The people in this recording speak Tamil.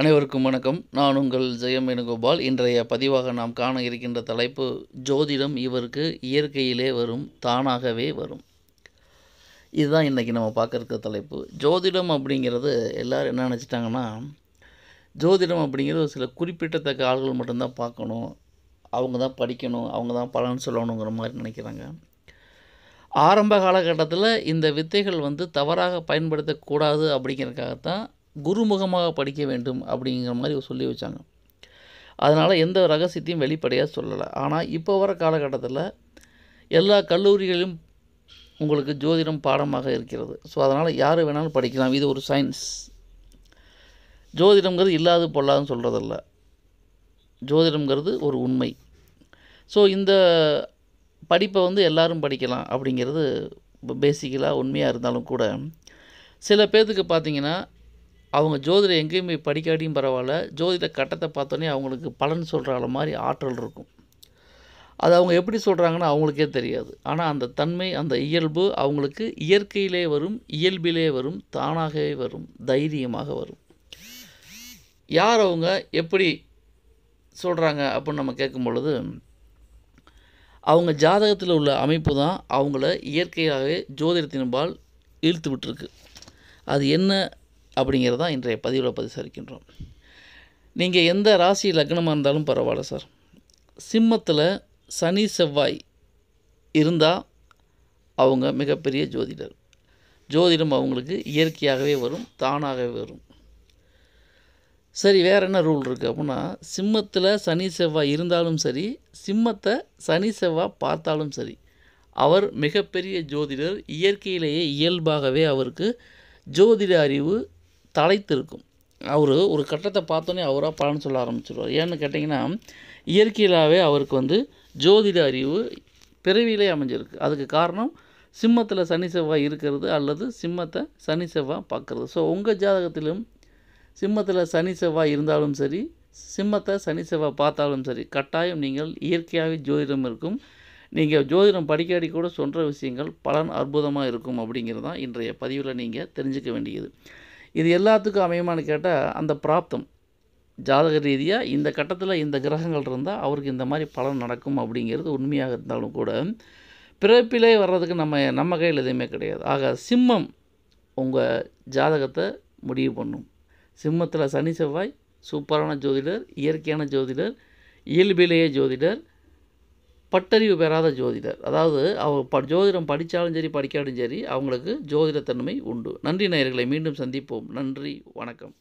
அனைவருக்கும் வணக்கம் நான் உங்கள் ஜெயம் வேணுகோபால் இன்றைய பதிவாக நாம் காண இருக்கின்ற தலைப்பு ஜோதிடம் இவருக்கு இயற்கையிலே வரும் தானாகவே வரும் இதுதான் இன்றைக்கி நம்ம பார்க்குற தலைப்பு ஜோதிடம் அப்படிங்கிறது எல்லோரும் என்ன நினச்சிட்டாங்கன்னா ஜோதிடம் அப்படிங்கிறது சில குறிப்பிட்டத்தக்க ஆள்கள் மட்டும்தான் பார்க்கணும் அவங்க தான் படிக்கணும் அவங்க தான் பலன் சொல்லணுங்கிற மாதிரி நினைக்கிறாங்க ஆரம்ப காலகட்டத்தில் இந்த வித்தைகள் வந்து தவறாக பயன்படுத்தக்கூடாது அப்படிங்கிறதுக்காகத்தான் குருமுகமாக படிக்க வேண்டும் அப்படிங்கிற மாதிரி சொல்லி வச்சாங்க அதனால் எந்த ரகசியத்தையும் வெளிப்படையாக சொல்லலை ஆனால் இப்போ வர காலகட்டத்தில் எல்லா கல்லூரிகளிலும் உங்களுக்கு ஜோதிடம் பாடமாக இருக்கிறது ஸோ அதனால் யார் வேணாலும் படிக்கலாம் இது ஒரு சயின்ஸ் ஜோதிடங்கிறது இல்லாது பொல்லாதுன்னு சொல்கிறதில்ல ஜோதிடங்கிறது ஒரு உண்மை ஸோ இந்த படிப்பை வந்து எல்லோரும் படிக்கலாம் அப்படிங்கிறது பேசிக்கலாக உண்மையாக இருந்தாலும் கூட சில பேர்த்துக்கு பார்த்திங்கன்னா அவங்க ஜோதிடம் எங்கேயுமே படிக்காட்டியும் பரவாயில்ல ஜோதிட கட்டத்தை பார்த்தோன்னே அவங்களுக்கு பலன் சொல்கிற மாதிரி ஆற்றல் இருக்கும் அது அவங்க எப்படி சொல்கிறாங்கன்னு அவங்களுக்கே தெரியாது ஆனால் அந்த தன்மை அந்த இயல்பு அவங்களுக்கு இயற்கையிலே வரும் இயல்பிலே வரும் தானாகவே வரும் தைரியமாக வரும் யார் அவங்க எப்படி சொல்கிறாங்க அப்படின்னு நம்ம கேட்கும் பொழுது அவங்க ஜாதகத்தில் உள்ள அமைப்பு தான் அவங்கள இயற்கையாகவே ஜோதிடத்தின்பால் இழுத்து விட்டுருக்கு அது என்ன அப்படிங்கிறதான் இன்றைய பதிவில் பரிசரிக்கின்றோம் நீங்கள் எந்த ராசி லக்னமாக இருந்தாலும் பரவாயில்ல சார் சிம்மத்தில் சனி செவ்வாய் இருந்தால் அவங்க மிகப்பெரிய ஜோதிடர் ஜோதிடம் அவங்களுக்கு இயற்கையாகவே வரும் தானாகவே வரும் சரி வேறு என்ன ரூல் இருக்குது அப்படின்னா சிம்மத்தில் சனி செவ்வாய் இருந்தாலும் சரி சிம்மத்தை சனி செவ்வாய் பார்த்தாலும் சரி அவர் மிகப்பெரிய ஜோதிடர் இயற்கையிலேயே இயல்பாகவே அவருக்கு ஜோதிட அறிவு தலைத்து இருக்கும் அவர் ஒரு கட்டத்தை பார்த்தோன்னே அவராக பலன் சொல்ல ஆரம்பிச்சிடுவார் ஏன்னு கேட்டிங்கன்னா இயற்கையிலாகவே அவருக்கு வந்து ஜோதிட அறிவு பிறவியிலே அமைஞ்சிருக்கு அதுக்கு காரணம் சிம்மத்தில் சனி செவ்வாய் இருக்கிறது அல்லது சிம்மத்தை சனி செவ்வாய் பார்க்குறது ஸோ உங்கள் ஜாதகத்திலும் சிம்மத்தில் சனி செவ்வாய் இருந்தாலும் சரி சிம்மத்தை சனி செவ்வாய் பார்த்தாலும் சரி கட்டாயம் நீங்கள் இயற்கையாகவே ஜோதிடம் இருக்கும் நீங்கள் ஜோதிடம் படிக்காடி கூட சொல்கிற விஷயங்கள் பலன் அற்புதமாக இருக்கும் அப்படிங்கிறது தான் இன்றைய பதிவில் நீங்கள் தெரிஞ்சுக்க வேண்டியது இது எல்லாத்துக்கும் அமையமானு கேட்டால் அந்த பிராப்தம் ஜாதக ரீதியாக இந்த கட்டத்தில் இந்த கிரகங்கள் இருந்தால் அவருக்கு இந்த மாதிரி பலன் நடக்கும் அப்படிங்கிறது உண்மையாக இருந்தாலும் கூட பிறப்பிலே வர்றதுக்கு நம்ம நம்ம கையில் எதுவுமே கிடையாது ஆக சிம்மம் உங்கள் ஜாதகத்தை முடிவு பண்ணும் சிம்மத்தில் சனி செவ்வாய் சூப்பரான ஜோதிடர் இயற்கையான ஜோதிடர் இயல்பிலேயே ஜோதிடர் பட்டறிவு பெறாத ஜோதிடர் அதாவது அவர் ப ஜோதிடம் படித்தாலும் சரி படிக்காலும் சரி அவங்களுக்கு ஜோதிடத்தன்மை உண்டு நன்றி நேயர்களை மீண்டும் சந்திப்போம் நன்றி வணக்கம்